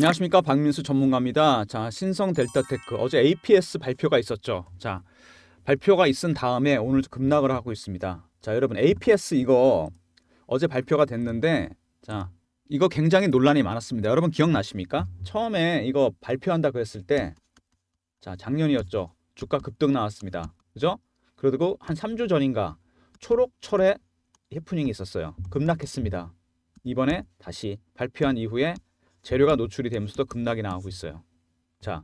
안녕하십니까 박민수 전문가입니다. 자 신성 델타테크 어제 APS 발표가 있었죠. 자 발표가 있은 다음에 오늘 급락을 하고 있습니다. 자 여러분 APS 이거 어제 발표가 됐는데 자 이거 굉장히 논란이 많았습니다. 여러분 기억나십니까? 처음에 이거 발표한다 고했을때 자 작년이었죠. 주가 급등 나왔습니다. 그죠? 그리고 한 3주 전인가 초록철의 해프닝이 있었어요. 급락했습니다. 이번에 다시 발표한 이후에 재료가 노출이 되면서도 급락이 나오고 있어요. 자,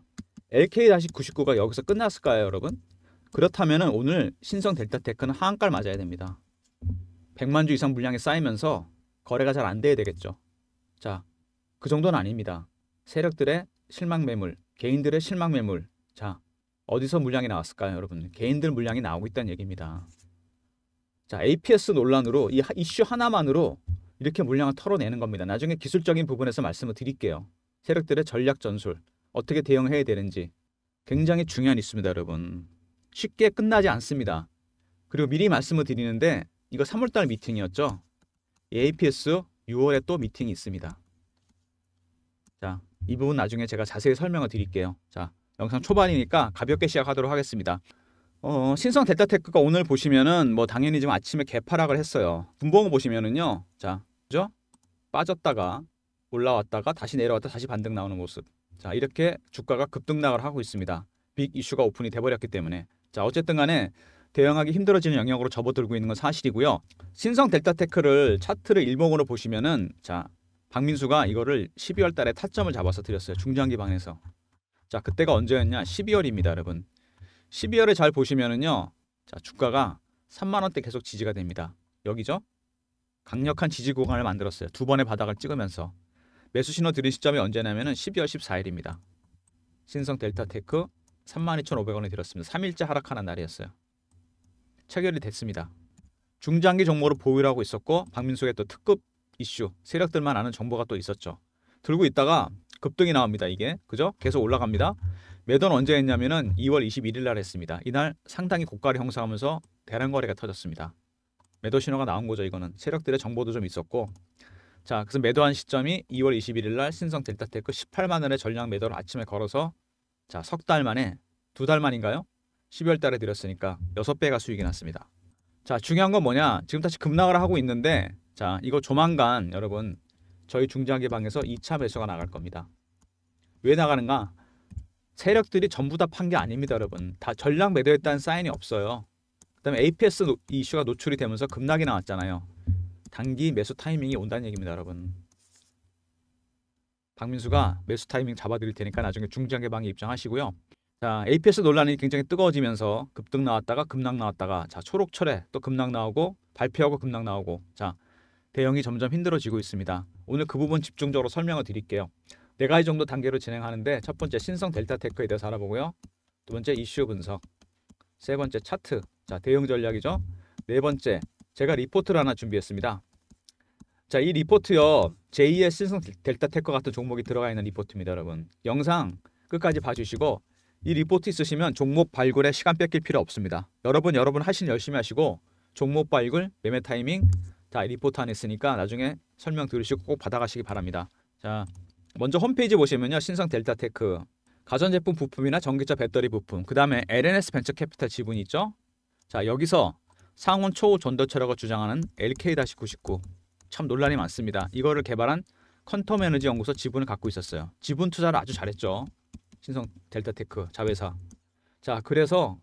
LK-99가 여기서 끝났을까요, 여러분? 그렇다면 오늘 신성 델타 테크는 하한가를 맞아야 됩니다. 100만 주 이상 물량이 쌓이면서 거래가 잘 안 돼야 되겠죠. 자, 그 정도는 아닙니다. 세력들의 실망 매물, 개인들의 실망 매물. 자, 어디서 물량이 나왔을까요, 여러분? 개인들 물량이 나오고 있다는 얘기입니다. 자, APS 논란으로 이 이슈 하나만으로 이렇게 물량을 털어내는 겁니다. 나중에 기술적인 부분에서 말씀을 드릴게요. 세력들의 전략 전술, 어떻게 대응해야 되는지 굉장히 중요한 있습니다 여러분. 쉽게 끝나지 않습니다. 그리고 미리 말씀을 드리는데 이거 3월달 미팅이었죠. APS 6월에 또 미팅이 있습니다. 자, 이 부분 나중에 제가 자세히 설명을 드릴게요. 자, 영상 초반이니까 가볍게 시작하도록 하겠습니다. 어, 신성 델타테크가 오늘 보시면은 뭐 당연히 지금 아침에 개파락을 했어요. 분봉을 보시면은요. 자, 그죠? 빠졌다가 올라왔다가 다시 내려왔다 다시 반등 나오는 모습. 자, 이렇게 주가가 급등락을 하고 있습니다. 빅 이슈가 오픈이 돼버렸기 때문에. 자, 어쨌든 간에 대응하기 힘들어지는 영역으로 접어들고 있는 건 사실이고요. 신성 델타테크를 차트를 일목으로 보시면은 자, 박민수가 이거를 12월 달에 타점을 잡아서 드렸어요. 중장기 방에서. 자, 그때가 언제였냐? 12월입니다, 여러분. 12월에 잘 보시면은요. 자, 주가가 3만 원대 계속 지지가 됩니다. 여기죠? 강력한 지지 구간을 만들었어요. 두 번의 바닥을 찍으면서 매수 신호 드린 시점이 언제냐면은 12월 14일입니다. 신성 델타테크 32,500원에 들었습니다 3일째 하락하는 날이었어요. 체결이 됐습니다. 중장기 정보를 보유 하고 있었고 박민수의 또 특급 이슈 세력들만 아는 정보가 또 있었죠. 들고 있다가 급등이 나옵니다. 이게 그죠? 계속 올라갑니다. 매도는 언제 했냐면은 2월 21일 날 했습니다. 이날 상당히 고가를 형성하면서 대량 거래가 터졌습니다. 매도 신호가 나온 거죠. 이거는 세력들의 정보도 좀 있었고 자 그래서 매도한 시점이 2월 21일 날 신성 델타테크 18만 원의 전량 매도를 아침에 걸어서 자 석 달 만에 두 달 만인가요? 12월 달에 드렸으니까 6배가 수익이 났습니다. 자 중요한 건 뭐냐 지금 다시 급락을 하고 있는데 자 이거 조만간 여러분 저희 중장기방에서 2차 매수가 나갈 겁니다. 왜 나가는가? 세력들이 전부 다 판 게 아닙니다, 여러분. 다 전량 매도했다는 사인이 없어요. 그다음에 APS 노, 이슈가 노출이 되면서 급락이 나왔잖아요. 단기 매수 타이밍이 온다는 얘기입니다, 여러분. 박민수가 매수 타이밍 잡아드릴 테니까 나중에 중장 개방에 입장하시고요. 자, APS 논란이 굉장히 뜨거워지면서 급등 나왔다가 급락 나왔다가 자 초록철에 또 급락 나오고 발표하고 급락 나오고 자 대형이 점점 힘들어지고 있습니다. 오늘 그 부분 집중적으로 설명을 드릴게요. 네 가지 정도 단계로 진행하는데 첫 번째 신성 델타 테크에 대해서 알아보고요. 두 번째 이슈 분석, 세 번째 차트, 자 대응 전략이죠. 네 번째 제가 리포트를 하나 준비했습니다. 자, 이 리포트요. 제2의 신성 델타 테크 같은 종목이 들어가 있는 리포트입니다, 여러분. 영상 끝까지 봐주시고 이 리포트 있으시면 종목 발굴에 시간 뺏길 필요 없습니다. 여러분, 여러분 하신 열심히 하시고 종목 발굴, 매매 타이밍 자 리포트 안했으니까 나중에 설명 들으시고 꼭 받아가시기 바랍니다. 자, 먼저 홈페이지 보시면요. 신성 델타테크 가전제품 부품이나 전기차 배터리 부품 그 다음에 LNS 벤처캐피탈 지분이 있죠. 자 여기서 상온 초우 전도체라고 주장하는 LK-99 참 논란이 많습니다. 이거를 개발한 컨텀 에너지 연구소 지분을 갖고 있었어요. 지분 투자를 아주 잘했죠. 신성 델타테크 자회사. 자 그래서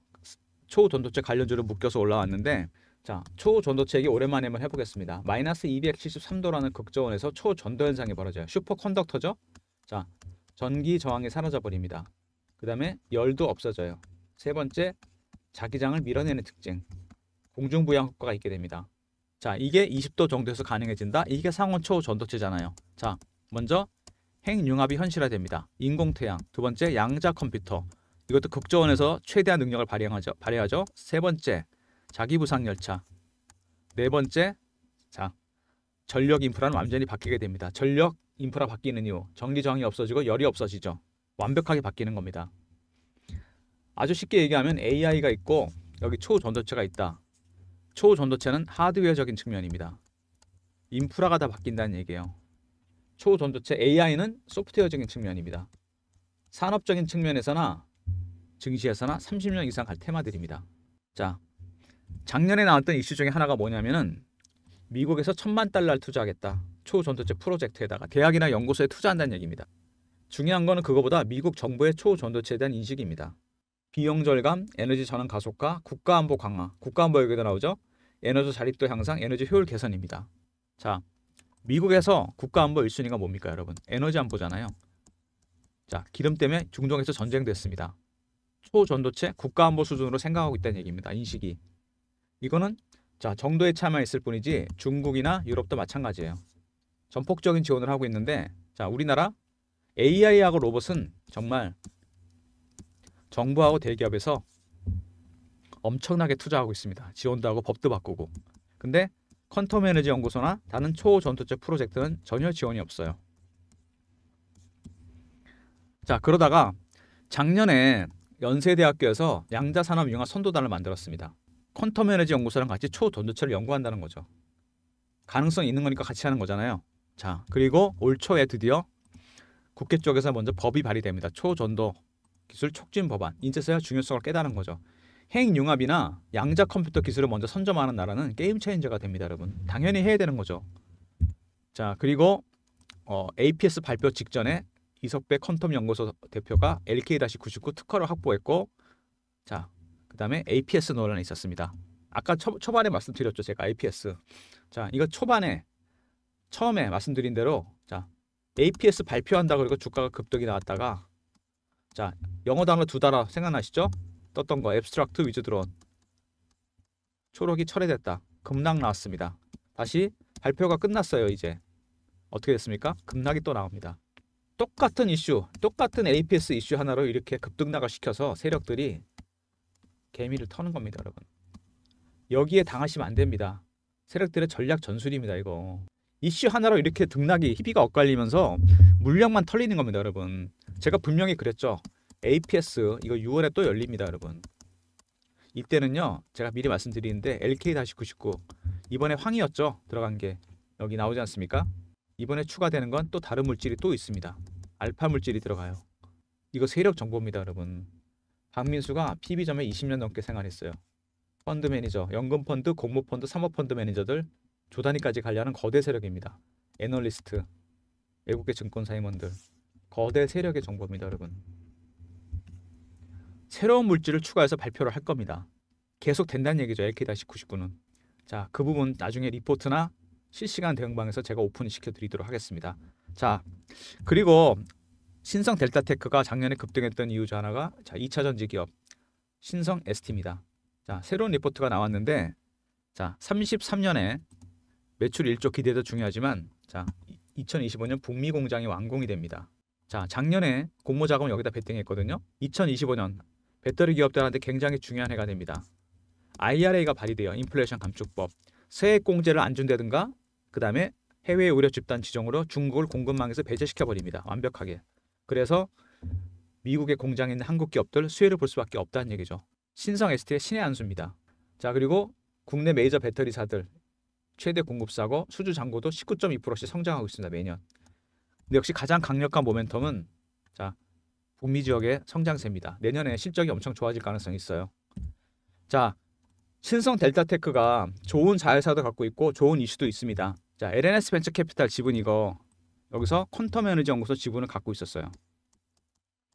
초우 전도체 관련주를 묶여서 올라왔는데 자, 초전도체 얘기 오랜만에 한번 해보겠습니다. 마이너스 273도라는 극저온에서 초전도 현상이 벌어져요. 슈퍼컨덕터죠? 자, 전기 저항이 사라져버립니다. 그 다음에 열도 없어져요. 세 번째, 자기장을 밀어내는 특징. 공중부양 효과가 있게 됩니다. 자, 이게 20도 정도에서 가능해진다. 이게 상온 초전도체잖아요. 자, 먼저 핵융합이 현실화됩니다. 인공태양, 두 번째 양자 컴퓨터. 이것도 극저온에서 최대한 능력을 발휘하죠. 발휘하죠. 세 번째, 자기 부상 열차. 네 번째, 자 전력 인프라는 완전히 바뀌게 됩니다. 전력 인프라 바뀌는 이유, 전기 저항이 없어지고 열이 없어지죠. 완벽하게 바뀌는 겁니다. 아주 쉽게 얘기하면 AI가 있고 여기 초전도체가 있다. 초전도체는 하드웨어적인 측면입니다. 인프라가 다 바뀐다는 얘기예요. 초전도체 AI는 소프트웨어적인 측면입니다. 산업적인 측면에서나 증시에서나 30년 이상 갈 테마들입니다. 자, 작년에 나왔던 이슈 중에 하나가 뭐냐면은 미국에서 천만 달러를 투자하겠다. 초전도체 프로젝트에다가 대학이나 연구소에 투자한다는 얘기입니다. 중요한 거는 그거보다 미국 정부의 초전도체에 대한 인식입니다. 비용 절감, 에너지 전환 가속화, 국가 안보 강화, 국가 안보 여기도 나오죠. 에너지 자립도 향상, 에너지 효율 개선입니다. 자, 미국에서 국가 안보 1순위가 뭡니까, 여러분? 에너지 안보잖아요. 자, 기름 때문에 중동에서 전쟁됐습니다. 초전도체 국가 안보 수준으로 생각하고 있다는 얘기입니다. 인식이. 이거는 자정도의 차이만 있을 뿐이지 중국이나 유럽도 마찬가지예요. 전폭적인 지원을 하고 있는데 자 우리나라 AI하고 로봇은 정말 정부하고 대기업에서 엄청나게 투자하고 있습니다. 지원도 하고 법도 바꾸고. 근데 퀀텀 에너지 연구소나 다른 초전투적 프로젝트는 전혀 지원이 없어요. 자, 그러다가 작년에 연세대학교에서 양자산업융합 선도단을 만들었습니다. 퀀텀 에너지 연구소랑 같이 초전도체를 연구한다는 거죠. 가능성이 있는 거니까 같이 하는 거잖아요. 자, 그리고 올 초에 드디어 국회 쪽에서 먼저 법이 발의됩니다. 초전도 기술 촉진 법안. 인제서야 중요성을 깨달은 거죠. 핵융합이나 양자 컴퓨터 기술을 먼저 선점하는 나라는 게임 체인저가 됩니다, 여러분. 당연히 해야 되는 거죠. 자, 그리고 어, APS 발표 직전에 이석배 컨텀 연구소 대표가 LK-99 특허를 확보했고 자, 그 다음에 APS 논란이 있었습니다. 아까 초, 초반에 말씀드렸죠. 제가 APS. 자, 이거 초반에 처음에 말씀드린 대로 자, APS 발표한다 그리고 주가가 급등이 나왔다가 자, 영어 단어 두 단어 생각나시죠? 떴던 거 Abstract with d r 즈 드론. 초록이 철회됐다. 급락 나왔습니다. 다시 발표가 끝났어요, 이제. 어떻게 됐습니까? 급락이 또 나옵니다. 똑같은 이슈, 똑같은 APS 이슈 하나로 이렇게 급등락을 시켜서 세력들이 개미를 터는 겁니다, 여러분. 여기에 당하시면 안 됩니다. 세력들의 전략 전술입니다, 이거. 이슈 하나로 이렇게 등락이 희비가 엇갈리면서 물량만 털리는 겁니다, 여러분. 제가 분명히 그랬죠. APS 이거 6월에 또 열립니다, 여러분. 이때는요, 제가 미리 말씀드리는데 LK-99 이번에 황이었죠, 들어간 게 여기 나오지 않습니까? 이번에 추가되는 건 또 다른 물질이 또 있습니다. 알파 물질이 들어가요. 이거 세력 정보입니다, 여러분. 박민수가 PB점에 20년 넘게 생활했어요. 펀드 매니저, 연금 펀드, 공모 펀드, 사모 펀드 매니저들 조단위까지 관리하는 거대 세력입니다. 애널리스트, 외국계 증권사 임원들 거대 세력의 정보입니다, 여러분. 새로운 물질을 추가해서 발표를 할 겁니다. 계속 된다는 얘기죠, LK-99는. 자, 그 부분 나중에 리포트나 실시간 대응방에서 제가 오픈 시켜드리도록 하겠습니다. 자, 그리고 신성 델타테크가 작년에 급등했던 이유 중 하나가 자 2차 전지 기업 신성 ST입니다. 자 새로운 리포트가 나왔는데 자 33년에 매출 1조 기대도 중요하지만 자 2025년 북미 공장이 완공이 됩니다. 자 작년에 공모 자금 여기다 배팅했거든요 2025년 배터리 기업들한테 굉장히 중요한 해가 됩니다. IRA가 발의되어 인플레이션 감축법, 세액 공제를 안 준다든가 그 다음에 해외 의료 집단 지정으로 중국을 공급망에서 배제시켜 버립니다. 완벽하게. 그래서 미국의 공장에 있는 한국 기업들 수혜를 볼 수밖에 없다는 얘기죠. 신성 ST의 신의 안수입니다. 자 그리고 국내 메이저 배터리사들 최대 공급사고 수주 잔고도 19.2%씩 성장하고 있습니다. 매년. 근데 역시 가장 강력한 모멘텀은 자 북미 지역의 성장세입니다. 내년에 실적이 엄청 좋아질 가능성이 있어요. 자 신성 델타테크가 좋은 자회사도 갖고 있고 좋은 이슈도 있습니다. 자 LNS 벤처캐피탈 지분 이거 여기서 퀀텀 에너지 연구소 지분을 갖고 있었어요.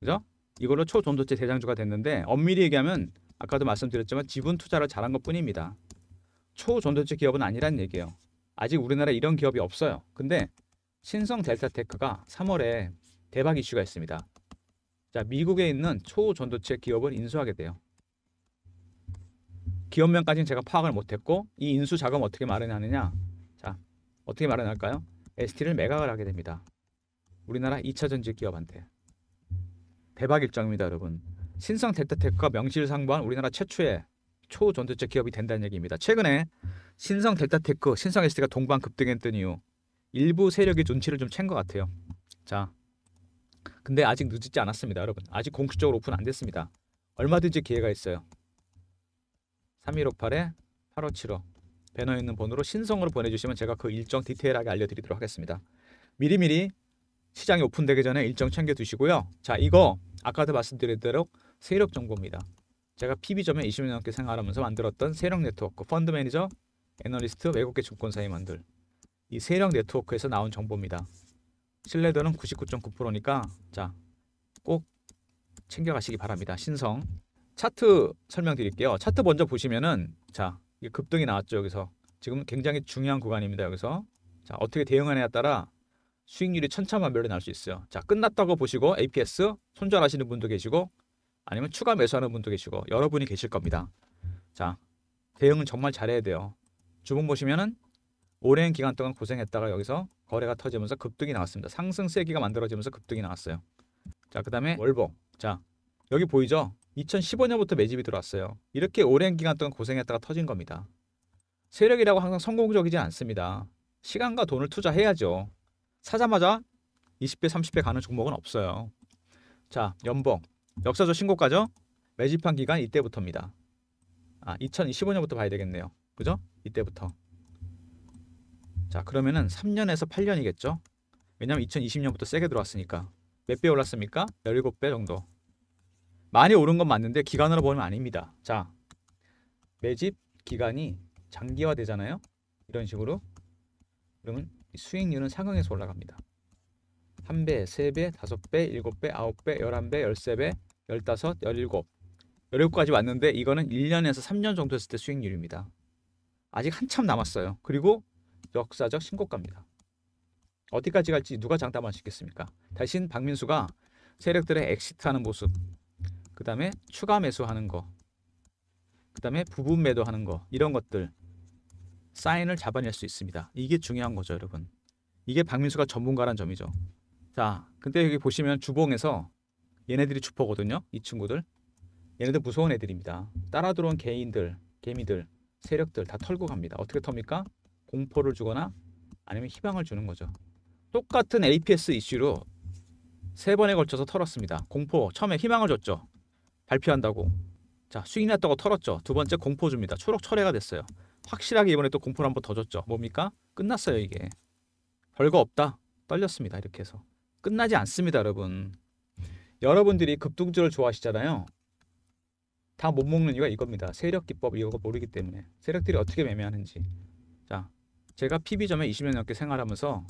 그죠? 이걸로 초전도체 대장주가 됐는데 엄밀히 얘기하면 아까도 말씀드렸지만 지분 투자를 잘한 것뿐입니다. 초전도체 기업은 아니란 얘기예요. 아직 우리나라에 이런 기업이 없어요. 근데 신성 델타테크가 3월에 대박 이슈가 있습니다. 자, 미국에 있는 초전도체 기업을 인수하게 돼요. 기업명까지는 제가 파악을 못했고 이 인수 자금 어떻게 마련하느냐 자 어떻게 마련할까요? ST를 매각을 하게 됩니다. 우리나라 2차 전지 기업한테. 대박 일정입니다, 여러분. 신성 델타테크가 명실상부한 우리나라 최초의 초전도체 기업이 된다는 얘기입니다. 최근에 신성 델타테크, 신성 ST가 동반 급등했던 이유 일부 세력이 눈치를 좀 챈 것 같아요. 자, 근데 아직 늦지 않았습니다, 여러분. 아직 공식적으로 오픈 안 됐습니다. 얼마든지 기회가 있어요. 3158에 8575 배너에 있는 번호로 신성으로 보내주시면 제가 그 일정 디테일하게 알려드리도록 하겠습니다. 미리미리 시장이 오픈되기 전에 일정 챙겨두시고요. 자 이거 아까도 말씀드린 대로 세력 정보입니다. 제가 PB점에 20년 넘게 생활하면서 만들었던 세력 네트워크, 펀드 매니저, 애널리스트, 외국계 증권사의 만들 이 세력 네트워크에서 나온 정보입니다. 신뢰도는 99.9%니까 자 꼭 챙겨가시기 바랍니다. 신성 차트 설명드릴게요. 차트 먼저 보시면은 자 이게 급등이 나왔죠. 여기서 지금 굉장히 중요한 구간입니다. 여기서 자 어떻게 대응하느냐에 따라 수익률이 천차만별로 날수 있어요. 자 끝났다고 보시고 APS 손절하시는 분도 계시고 아니면 추가 매수하는 분도 계시고 여러분이 계실 겁니다. 자 대응은 정말 잘해야 돼요. 주문 보시면은 오랜 기간 동안 고생했다가 여기서 거래가 터지면서 급등이 나왔습니다. 상승세기가 만들어지면서 급등이 나왔어요. 자, 그 다음에 월봉. 자, 여기 보이죠? 2015년부터 매집이 들어왔어요. 이렇게 오랜 기간 동안 고생했다가 터진 겁니다. 세력이라고 항상 성공적이지 않습니다. 시간과 돈을 투자해야죠. 사자마자 20배, 30배 가는 종목은 없어요. 자, 연봉. 역사적 신고가죠? 매집한 기간 이때부터입니다. 아, 2015년부터 봐야 되겠네요. 그죠? 이때부터. 자, 그러면은 3년에서 8년이겠죠? 왜냐면 2020년부터 세게 들어왔으니까. 몇 배 올랐습니까? 17배 정도. 많이 오른 건 맞는데 기간으로 보면 아닙니다. 자, 매집 기간이 장기화되잖아요. 이런 식으로. 그러면 수익률은 상향해서 올라갑니다. 한배세배 다섯 배 일곱 배 아홉 배 열한 배 열세 배 열다섯, 열일곱, 열일곱까지 왔는데 이거는 1년에서 3년 정도 했을 때 수익률입니다. 아직 한참 남았어요. 그리고 역사적 신고가입니다. 어디까지 갈지 누가 장담할 수 있겠습니까? 대신 박민수가 세력들의 엑시트하는 모습 그 다음에 추가 매수하는 거, 그 다음에 부분 매도하는 거 이런 것들 사인을 잡아낼 수 있습니다. 이게 중요한 거죠, 여러분. 이게 박민수가 전문가란 점이죠. 자, 근데 여기 보시면 주봉에서 얘네들이 주포거든요. 이 친구들. 얘네들 무서운 애들입니다. 따라 들어온 개인들, 개미들, 세력들 다 털고 갑니다. 어떻게 텁니까? 공포를 주거나 아니면 희망을 주는 거죠. 똑같은 APS 이슈로 세 번에 걸쳐서 털었습니다. 공포, 처음에 희망을 줬죠. 발표한다고. 자, 수익 났다고 털었죠. 두 번째 공포주입니다. 초록 철회가 됐어요. 확실하게 이번에 또 공포를 한 번 더 줬죠. 뭡니까? 끝났어요, 이게. 별거 없다. 떨렸습니다. 이렇게 해서. 끝나지 않습니다, 여러분. 여러분들이 급등주를 좋아하시잖아요. 다 못 먹는 이유가 이겁니다. 세력 기법 이거 모르기 때문에. 세력들이 어떻게 매매하는지. 자, 제가 PB점에 20년 넘게 생활하면서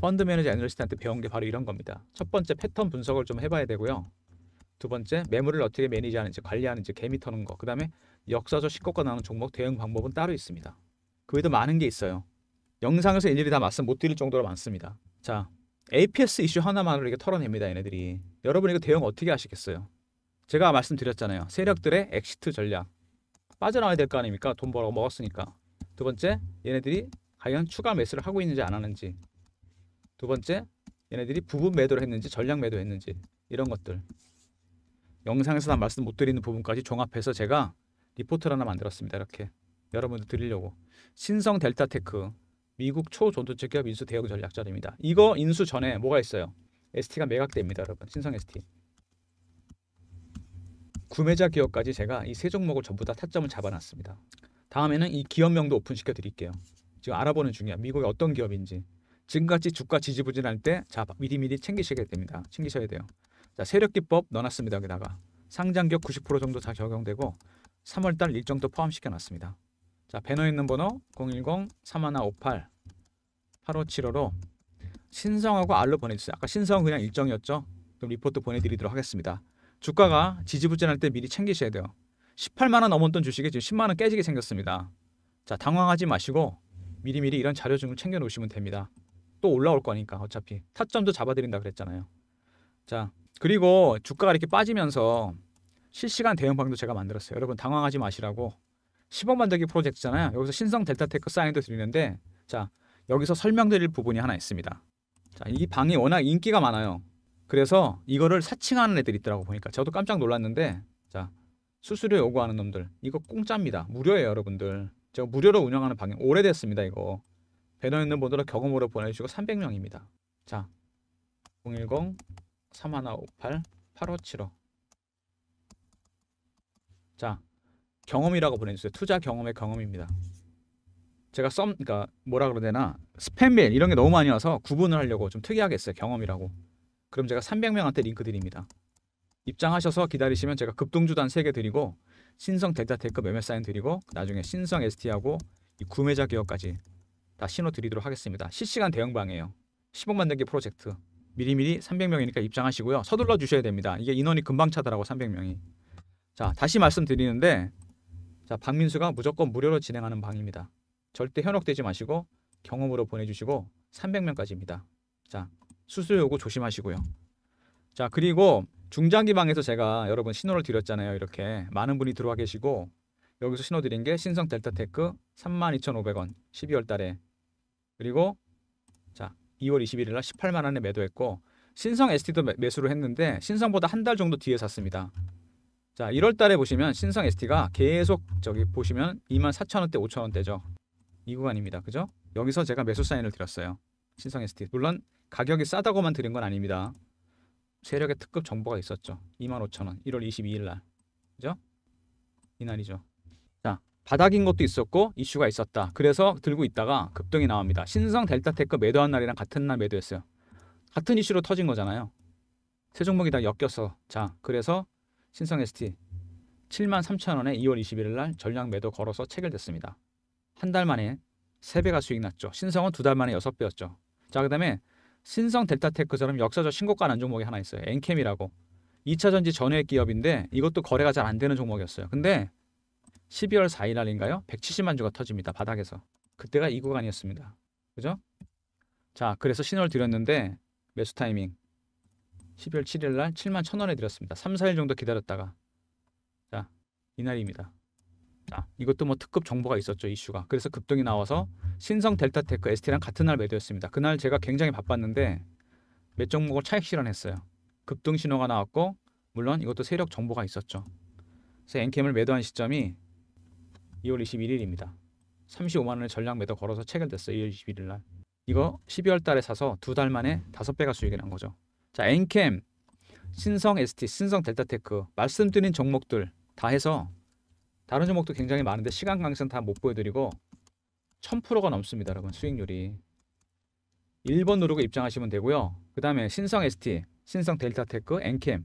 펀드 매니저 애널리스트한테 배운 게 바로 이런 겁니다. 첫 번째 패턴 분석을 좀 해봐야 되고요. 두 번째 매물을 어떻게 매니지하는지 관리하는지 개미 터는 거. 그 다음에 역사적식0곡과 나오는 종목 대응 방법은 따로 있습니다. 그 외에도 많은 게 있어요. 영상에서 일일이 다 말씀 못 드릴 정도로 많습니다. 자, APS 이슈 하나만으로 이게 렇 털어냅니다. 얘네들이. 여러분 이거 대응 어떻게 하시겠어요? 제가 말씀드렸잖아요. 세력들의 엑시트 전략. 빠져나와야 될 거 아닙니까? 돈 벌어 먹었으니까. 두 번째, 얘네들이 과연 추가 매수를 하고 있는지 안 하는지. 두 번째, 얘네들이 부분 매도를 했는지 전략 매도했는지 이런 것들. 영상에서 다 말씀 못 드리는 부분까지 종합해서 제가 리포트를 하나 만들었습니다. 이렇게 여러분들 드리려고 신성 델타테크 미국 초전도체 기업 인수 대응 전략 자료입니다. 이거 인수 전에 뭐가 있어요? ST가 매각됩니다, 여러분. 신성 ST. 구매자 기업까지 제가 이 세 종목을 전부 다 타점을 잡아놨습니다. 다음에는 이 기업명도 오픈시켜 드릴게요. 지금 알아보는 중이야. 미국이 어떤 기업인지. 지금같이 주가 지지부진할 때자 미리미리 챙기셔야 됩니다. 챙기셔야 돼요. 자, 세력기법 넣어놨습니다. 여기다가 상장격 90% 정도 다 적용되고 3월달 일정도 포함시켜 놨습니다. 자, 배너 있는 번호 010-3158-8575로 신성하고 알로 보내주세요. 아까 신성 은 그냥 일정이었죠? 그럼 리포트 보내드리도록 하겠습니다. 주가가 지지부진할 때 미리 챙기셔야 돼요. 18만원 넘었던 주식이 지금 10만원 깨지게 생겼습니다. 자, 당황하지 마시고 미리미리 이런 자료 좀 챙겨 놓으시면 됩니다. 또 올라올 거니까 어차피 타점도 잡아드린다 그랬잖아요. 자, 그리고 주가가 이렇게 빠지면서 실시간 대응방도 제가 만들었어요. 여러분 당황하지 마시라고 10억 만들기 프로젝트잖아요. 여기서 신성 델타테크 사인도 드리는데 자 여기서 설명드릴 부분이 하나 있습니다. 자, 이 방이 워낙 인기가 많아요. 그래서 이거를 사칭하는 애들이 있더라고 보니까 저도 깜짝 놀랐는데 자 수수료 요구하는 놈들 이거 공짜입니다. 무료예요 여러분들. 제가 무료로 운영하는 방이 오래됐습니다 이거. 배너 있는 분들은 경험으로 보내주시고 300명입니다. 자010 3158 8575 자 경험이라고 보내주세요. 투자 경험의 경험입니다. 제가 썸 그러니까 뭐라 그러되나 스팸밀 이런 게 너무 많이 와서 구분을 하려고 좀 특이하게 했어요. 경험이라고. 그럼 제가 300명한테 링크 드립니다. 입장하셔서 기다리시면 제가 급등주단 3개 드리고 신성 델타 테크 매매 사인 드리고 나중에 신성 ST하고 이 구매자 기업까지 다 신호 드리도록 하겠습니다. 실시간 대응방이에요1 5 만들기 프로젝트. 미리미리 300명이니까 입장하시고요. 서둘러 주셔야 됩니다. 이게 인원이 금방 차더라고 300명이. 자 다시 말씀드리는데 자 박민수가 무조건 무료로 진행하는 방입니다. 절대 현혹되지 마시고 경험으로 보내주시고 300명까지입니다. 자 수수료 요구 조심하시고요. 자 그리고 중장기 방에서 제가 여러분 신호를 드렸잖아요. 이렇게 많은 분이 들어와 계시고 여기서 신호 드린 게 신성 델타테크 32,500원 12월 달에 그리고 자 2월 21일 날 18만 원에 매도했고 신성 ST도 매수를 했는데 신성보다 한 달 정도 뒤에 샀습니다. 자, 1월 달에 보시면 신성 ST가 계속 저기 보시면 2만 4천 원대, 5천 원대죠. 이 구간입니다. 그죠? 여기서 제가 매수 사인을 드렸어요. 신성 ST. 물론 가격이 싸다고만 드린 건 아닙니다. 세력의 특급 정보가 있었죠. 2만 5천 원. 1월 22일 날. 그죠? 이날이죠. 자, 바닥인 것도 있었고 이슈가 있었다. 그래서 들고 있다가 급등이 나옵니다. 신성 델타테크 매도한 날이랑 같은 날 매도했어요. 같은 이슈로 터진 거잖아요. 세 종목이 다 엮여서 자 그래서 신성 ST 7만 3천 원에 2월 21일 날 전량 매도 걸어서 체결됐습니다. 한 달 만에 3배가 수익 났죠. 신성은 두 달 만에 6배였죠. 자 그다음에 신성 델타테크처럼 역사적 신고가 난 종목이 하나 있어요. 엔캠이라고 2차전지 전외 기업인데 이것도 거래가 잘 안 되는 종목이었어요. 근데 12월 4일 날인가요? 170만 주가 터집니다. 바닥에서. 그때가 이 구간이었습니다. 그죠? 자, 그래서 신호를 드렸는데 매수 타이밍 12월 7일 날 7만 1 0원에 드렸습니다. 3, 4일 정도 기다렸다가 자, 이날입니다. 자, 이것도 뭐 특급 정보가 있었죠. 이슈가. 그래서 급등이 나와서 신성 델타테크 ST랑 같은 날매도했습니다 그날 제가 굉장히 바빴는데 몇 종목을 차익 실현했어요. 급등 신호가 나왔고 물론 이것도 세력 정보가 있었죠. 그래서 엔캠을 매도한 시점이 2월 21일입니다. 35만 원의 전략 매도 걸어서 체결됐어요. 2월 21일 날. 이거 12월 달에 사서 두 달 만에 다섯 배가 수익이 난 거죠. 자, 엔캠, 신성 ST, 신성 델타테크 말씀드린 종목들 다 해서 다른 종목도 굉장히 많은데 시간 강의선 다못 보여드리고 1000%가 넘습니다, 여러분 수익률이. 1번 누르고 입장하시면 되고요. 그 다음에 신성 ST, 신성 델타테크, 엔캠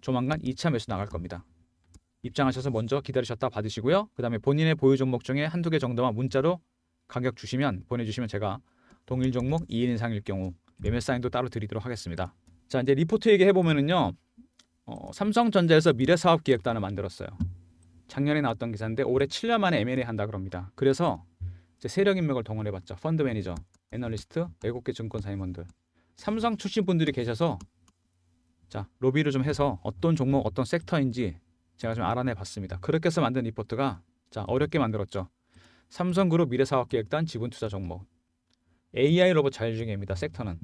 조만간 2차 매수 나갈 겁니다. 입장하셔서 먼저 기다리셨다 받으시고요. 그 다음에 본인의 보유 종목 중에 한두 개 정도만 문자로 가격 주시면 보내주시면 제가 동일 종목 2인 이상일 경우 매매 사인도 따로 드리도록 하겠습니다. 자 이제 리포트 얘기해 보면은요. 어, 삼성전자에서 미래사업기획단을 만들었어요. 작년에 나왔던 기사인데 올해 7년 만에 M&A 한다 그럽니다. 그래서 이제 세력 인맥을 동원해봤죠. 펀드 매니저, 애널리스트, 외국계 증권사 임원들, 삼성 출신 분들이 계셔서 자 로비를 좀 해서 어떤 종목, 어떤 섹터인지 제가 좀 알아내 봤습니다. 그렇게 해서 만든 리포트가 자 어렵게 만들었죠. 삼성그룹 미래사업계획단 지분투자 종목 AI 로봇 자율증입니다. 섹터는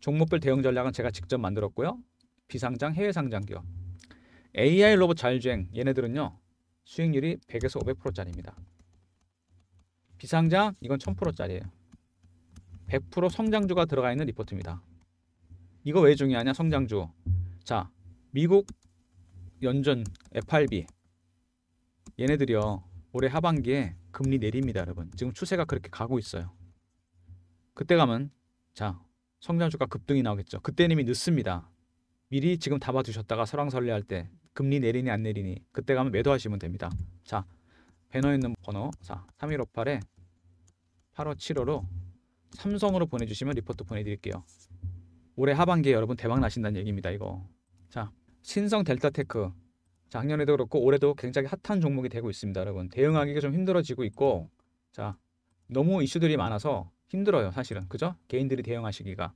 종목별 대응 전략은 제가 직접 만들었고요. 비상장 해외 상장 기업 AI 로봇 자율주행 얘네들은요 수익률이 100에서 500%짜리입니다. 비상장 이건 1000%짜리예요. 100% 성장주가 들어가 있는 리포트입니다. 이거 왜 중요하냐 성장주. 자 미국 연전 FRB 얘네들이요. 올해 하반기에 금리 내립니다, 여러분. 지금 추세가 그렇게 가고 있어요. 그때 가면 자, 성장 주가 급등이 나오겠죠. 그때는 이미 늦습니다. 미리 지금 담아 두셨다가 설왕설래할 때 금리 내리니 안 내리니 그때 가면 매도하시면 됩니다. 자, 배너 있는 번호 자, 3158에 8575로 삼성으로 보내주시면 리포트 보내드릴게요. 올해 하반기에 여러분 대박 나신다는 얘기입니다. 이거. 자, 신성 델타테크 작년에도 그렇고 올해도 굉장히 핫한 종목이 되고 있습니다. 여러분 대응하기가 좀 힘들어지고 있고 자 너무 이슈들이 많아서 힘들어요 사실은 그죠? 개인들이 대응하시기가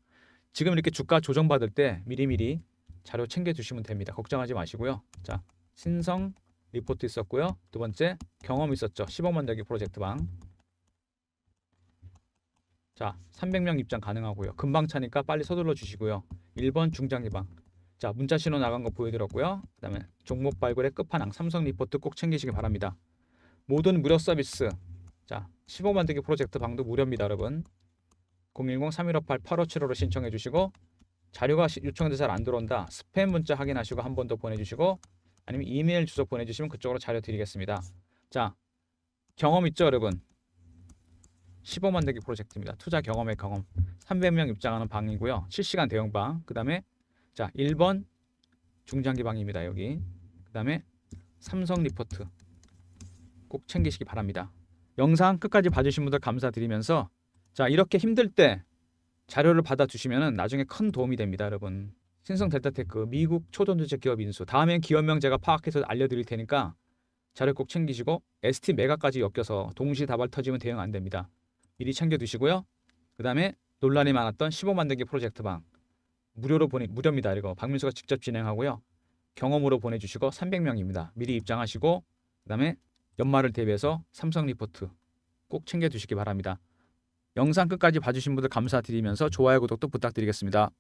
지금 이렇게 주가 조정받을 때 미리미리 자료 챙겨주시면 됩니다. 걱정하지 마시고요. 자 신성 리포트 있었고요. 두 번째 경험 있었죠. 10억 만들기 프로젝트 방. 자, 300명 입장 가능하고요. 금방 차니까 빨리 서둘러 주시고요. 1번 중장기방. 자 문자 신호 나간 거 보여드렸고요. 그 다음에 종목 발굴의 끝판왕 삼성 리포트 꼭 챙기시기 바랍니다. 모든 무료 서비스 자 15만 되기 프로젝트 방도 무료입니다 여러분. 010-3158-8575로 신청해 주시고 자료가 요청돼서 잘안 들어온다. 스팸 문자 확인하시고 한 번 더 보내주시고 아니면 이메일 주소 보내주시면 그쪽으로 자료 드리겠습니다. 자 경험 있죠 여러분. 15만 대기 프로젝트입니다. 투자 경험의 경험. 300명 입장하는 방이고요. 실시간 대형방. 그 다음에 자, 1번 중장기방입니다. 여기. 그 다음에 삼성 리포트 꼭 챙기시기 바랍니다. 영상 끝까지 봐주신 분들 감사드리면서 자 이렇게 힘들 때 자료를 받아 주시면 나중에 큰 도움이 됩니다. 여러분 신성 델타테크 미국 초전도체 기업 인수 다음엔 기업명 제가 파악해서 알려드릴 테니까 자료 꼭 챙기시고 ST 메가까지 엮여서 동시다발 터지면 대응 안 됩니다. 미리 챙겨두시고요. 그 다음에 논란이 많았던 15만들기 프로젝트 방 무료로 보내 무료입니다. 이거 박민수가 직접 진행하고요. 경험으로 보내주시고 300명입니다. 미리 입장하시고 그다음에 연말을 대비해서 삼성 리포트 꼭 챙겨주시기 바랍니다. 영상 끝까지 봐주신 분들 감사드리면서 좋아요 구독도 부탁드리겠습니다.